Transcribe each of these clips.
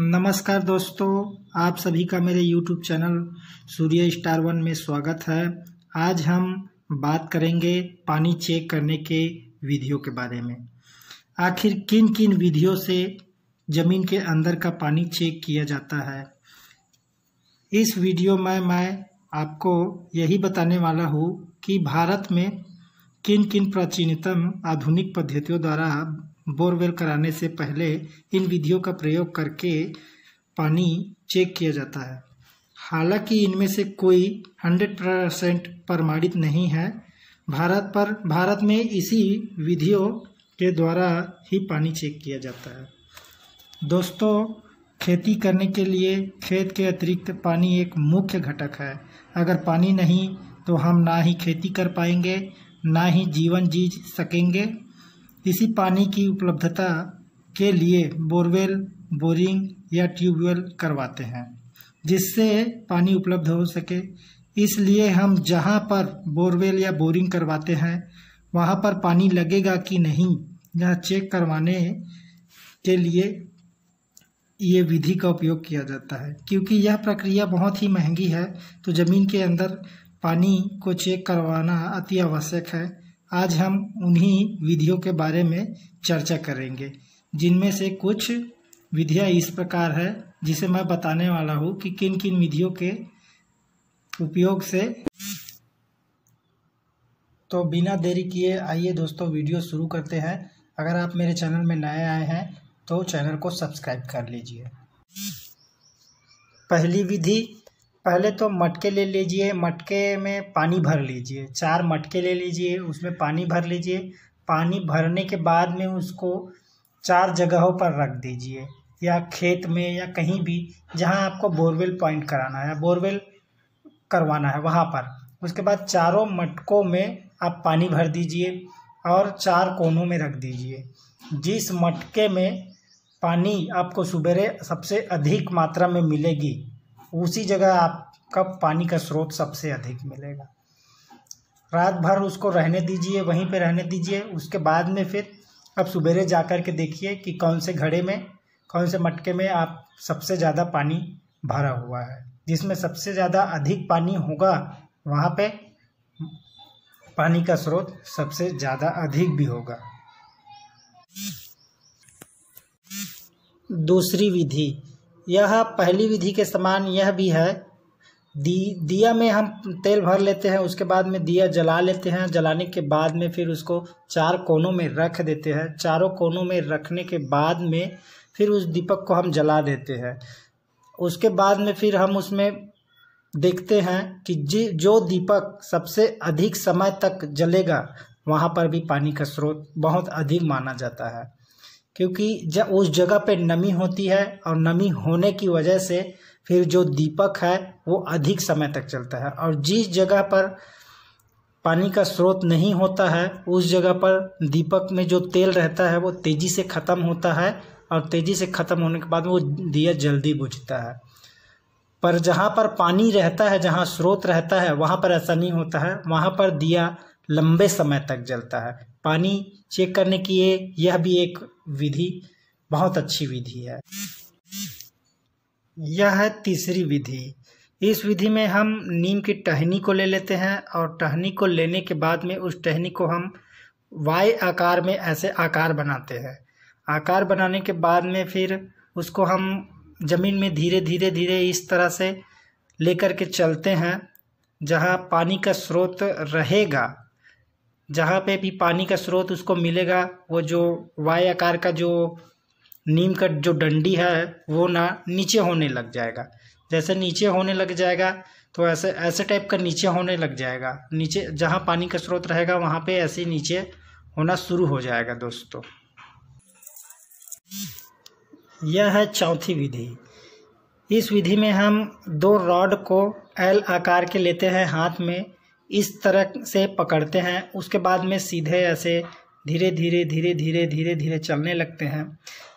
नमस्कार दोस्तों आप सभी का मेरे YouTube channel Surya star one में स्वागत है आज हम बात करेंगे पानी चेक करने के विधियों के बारे में आखिर किन किन विधियों से ज़मीन के अंदर का पानी चेक किया जाता है इस वीडियो में मैं आपको यही बताने वाला हूँ कि भारत में किन किन प्राचीनतम आधुनिक पद्धतियों द्वारा बोरवेल कराने से पहले इन विधियों का प्रयोग करके पानी चेक किया जाता है हालांकि इनमें से कोई 100 परसेंट प्रमाणित नहीं है भारत पर भारत में इसी विधियों के द्वारा ही पानी चेक किया जाता है दोस्तों खेती करने के लिए खेत के अतिरिक्त पानी एक मुख्य घटक है अगर पानी नहीं तो हम ना ही खेती कर पाएंगे ना ही जीवन जी सकेंगे इसी पानी की उपलब्धता के लिए बोरवेल बोरिंग या ट्यूबवेल करवाते हैं जिससे पानी उपलब्ध हो सके इसलिए हम जहाँ पर बोरवेल या बोरिंग करवाते हैं वहाँ पर पानी लगेगा कि नहीं यह चेक करवाने के लिए ये विधि का उपयोग किया जाता है क्योंकि यह प्रक्रिया बहुत ही महंगी है तो ज़मीन के अंदर पानी को चेक करवाना अति आवश्यक है आज हम उन्हीं विधियों के बारे में चर्चा करेंगे जिनमें से कुछ विधियाँ इस प्रकार है जिसे मैं बताने वाला हूँ कि किन किन विधियों के उपयोग से तो बिना देरी किए आइए दोस्तों वीडियो शुरू करते हैं अगर आप मेरे चैनल में नए आए हैं तो चैनल को सब्सक्राइब कर लीजिए पहली विधि पहले तो मटके ले लीजिए मटके में पानी भर लीजिए चार मटके ले लीजिए उसमें पानी भर लीजिए पानी भरने के बाद में उसको चार जगहों पर रख दीजिए या खेत में या कहीं भी जहां आपको बोरवेल पॉइंट कराना है बोरवेल करवाना है वहां पर उसके बाद चारों मटकों में आप पानी भर दीजिए और चार कोनों में रख दीजिए जिस मटके में पानी आपको सुबेरे सबसे अधिक मात्रा में मिलेगी उसी जगह आपका पानी का स्रोत सबसे अधिक मिलेगा रात भर उसको रहने दीजिए वहीं पे रहने दीजिए उसके बाद में फिर अब सुबेरे जा कर के देखिए कि कौन से घड़े में कौन से मटके में आप सबसे ज़्यादा पानी भरा हुआ है जिसमें सबसे ज़्यादा अधिक पानी होगा वहाँ पे पानी का स्रोत सबसे ज़्यादा अधिक भी होगा दूसरी विधि यह पहली विधि के समान यह भी है दी दिया में हम तेल भर लेते हैं उसके बाद में दिया जला लेते हैं जलाने के बाद में फिर उसको चार कोनों में रख देते हैं चारों कोनों में रखने के बाद में फिर उस दीपक को हम जला देते हैं उसके बाद में फिर हम उसमें देखते हैं कि जी जो दीपक सबसे अधिक समय तक जलेगा वहाँ पर भी पानी का स्रोत बहुत अधिक माना जाता है क्योंकि जब उस जगह पे नमी होती है और नमी होने की वजह से फिर जो दीपक है वो अधिक समय तक चलता है और जिस जगह पर पानी का स्रोत नहीं होता है उस जगह पर दीपक में जो तेल रहता है वो तेज़ी से ख़त्म होता है और तेज़ी से ख़त्म होने के बाद वो दिया जल्दी बुझता है पर जहाँ पर पानी रहता है जहाँ स्रोत रहता है वहाँ पर ऐसा नहीं होता है वहाँ पर दिया लंबे समय तक जलता है पानी चेक करने की ये यह भी एक विधि बहुत अच्छी विधि है यह है तीसरी विधि इस विधि में हम नीम की टहनी को ले लेते हैं और टहनी को लेने के बाद में उस टहनी को हम वाई आकार में ऐसे आकार बनाते हैं आकार बनाने के बाद में फिर उसको हम ज़मीन में धीरे धीरे धीरे इस तरह से लेकर के चलते हैं जहाँ पानी का स्रोत रहेगा जहाँ पे भी पानी का स्रोत उसको मिलेगा वो जो वाई आकार का जो नीम का जो डंडी है वो ना नीचे होने लग जाएगा जैसे नीचे होने लग जाएगा तो ऐसे ऐसे टाइप का नीचे होने लग जाएगा नीचे जहाँ पानी का स्रोत रहेगा वहाँ पे ऐसे नीचे होना शुरू हो जाएगा दोस्तों यह है चौथी विधि इस विधि में हम दो रॉड को एल आकार के लेते हैं हाथ में इस तरह से पकड़ते हैं उसके बाद में सीधे ऐसे धीरे धीरे धीरे धीरे धीरे धीरे चलने लगते हैं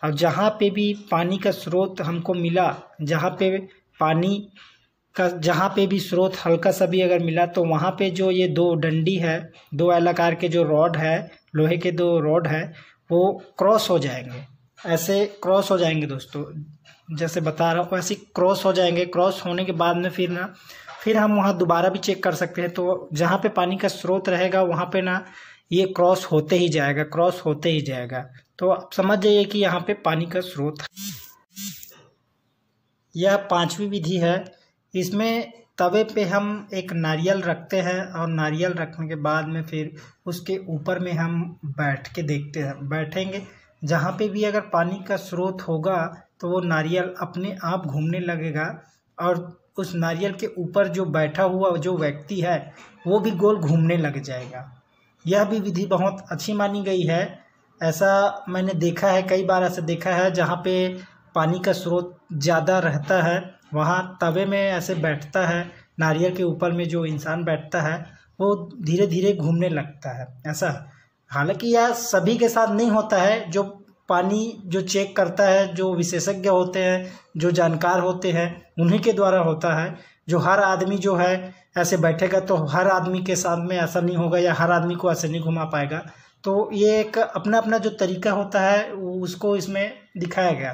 और जहाँ पे भी पानी का स्रोत हमको मिला जहाँ पे पानी का जहाँ पे भी स्रोत हल्का सा भी अगर मिला तो वहाँ पे जो ये दो डंडी है दो एलाकार के जो रॉड है लोहे के दो रॉड है वो क्रॉस हो जाएंगे ऐसे क्रॉस हो जाएंगे दोस्तों जैसे बता रहा हूँ ऐसे क्रॉस हो जाएंगे क्रॉस होने के बाद में फिर ना फिर हम वहाँ दोबारा भी चेक कर सकते हैं तो जहाँ पे पानी का स्रोत रहेगा वहाँ पे ना ये क्रॉस होते ही जाएगा क्रॉस होते ही जाएगा तो आप समझ जाइए कि यहाँ पे पानी का स्रोत यह पांचवी विधि है इसमें तवे पे हम एक नारियल रखते हैं और नारियल रखने के बाद में फिर उसके ऊपर में हम बैठ के देखते हैं बैठेंगे जहाँ पे भी अगर पानी का स्रोत होगा तो वो नारियल अपने आप घूमने लगेगा और उस नारियल के ऊपर जो बैठा हुआ जो व्यक्ति है वो भी गोल घूमने लग जाएगा यह भी विधि बहुत अच्छी मानी गई है ऐसा मैंने देखा है कई बार ऐसा देखा है जहाँ पे पानी का स्रोत ज़्यादा रहता है वहाँ तवे में ऐसे बैठता है नारियल के ऊपर में जो इंसान बैठता है वो धीरे धीरे घूमने लगता है ऐसा हालांकि यह सभी के साथ नहीं होता है जो पानी जो चेक करता है जो विशेषज्ञ होते हैं जो जानकार होते हैं उन्हीं के द्वारा होता है जो हर आदमी जो है ऐसे बैठेगा तो हर आदमी के साथ में ऐसा नहीं होगा या हर आदमी को ऐसे नहीं घुमा पाएगा तो ये एक अपना अपना जो तरीका होता है उसको इसमें दिखाया गया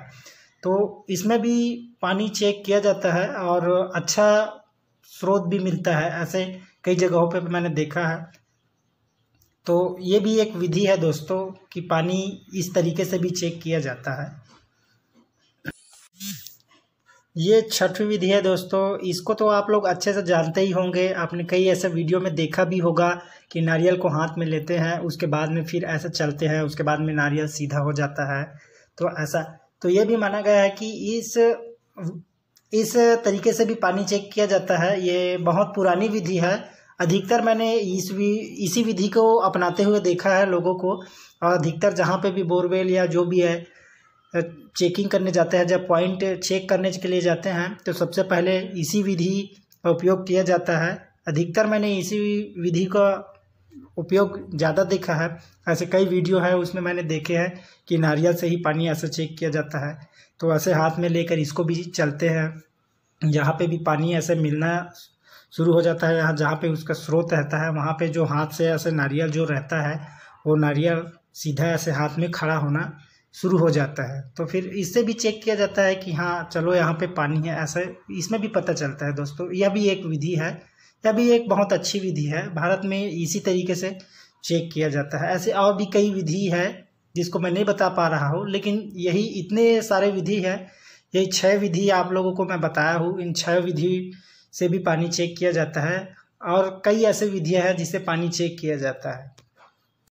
तो इसमें भी पानी चेक किया जाता है और अच्छा स्रोत भी मिलता है ऐसे कई जगहों पे मैंने देखा है तो ये भी एक विधि है दोस्तों कि पानी इस तरीके से भी चेक किया जाता है ये छठवीं विधि है दोस्तों इसको तो आप लोग अच्छे से जानते ही होंगे आपने कई ऐसे वीडियो में देखा भी होगा कि नारियल को हाथ में लेते हैं उसके बाद में फिर ऐसे चलते हैं उसके बाद में नारियल सीधा हो जाता है तो ऐसा तो ये भी माना गया है कि इस इस तरीके से भी पानी चेक किया जाता है ये बहुत पुरानी विधि है अधिकतर मैंने इस भी इसी विधि को अपनाते हुए देखा है लोगों को और अधिकतर जहाँ पे भी बोरवेल या जो भी है चेकिंग करने जाते हैं जब पॉइंट चेक करने के लिए जाते हैं तो सबसे पहले इसी विधि का उपयोग किया जाता है अधिकतर मैंने इसी विधि का उपयोग ज़्यादा देखा है ऐसे कई वीडियो है उसमें मैंने देखे हैं कि नारियल से ही पानी ऐसा चेक किया जाता है तो ऐसे हाथ में लेकर इसको भी चलते हैं जहाँ पे भी पानी ऐसे मिलना शुरू हो जाता है यहाँ जहाँ पे उसका स्रोत रहता है वहाँ पे जो हाथ से ऐसे नारियल जो रहता है वो नारियल सीधा ऐसे हाथ में खड़ा होना शुरू हो जाता है तो फिर इससे भी चेक किया जाता है कि हाँ चलो यहाँ पे पानी है ऐसे इसमें भी पता चलता है दोस्तों यह भी एक विधि है यह भी एक बहुत अच्छी विधि है भारत में इसी तरीके से चेक किया जाता है ऐसे और भी कई विधि है जिसको मैं नहीं बता पा रहा हूँ लेकिन यही इतने सारे विधि है यही छः विधि आप लोगों को मैं बताया हूँ इन छः विधि से भी पानी चेक किया जाता है और कई ऐसे विधियाँ हैं जिससे पानी चेक किया जाता है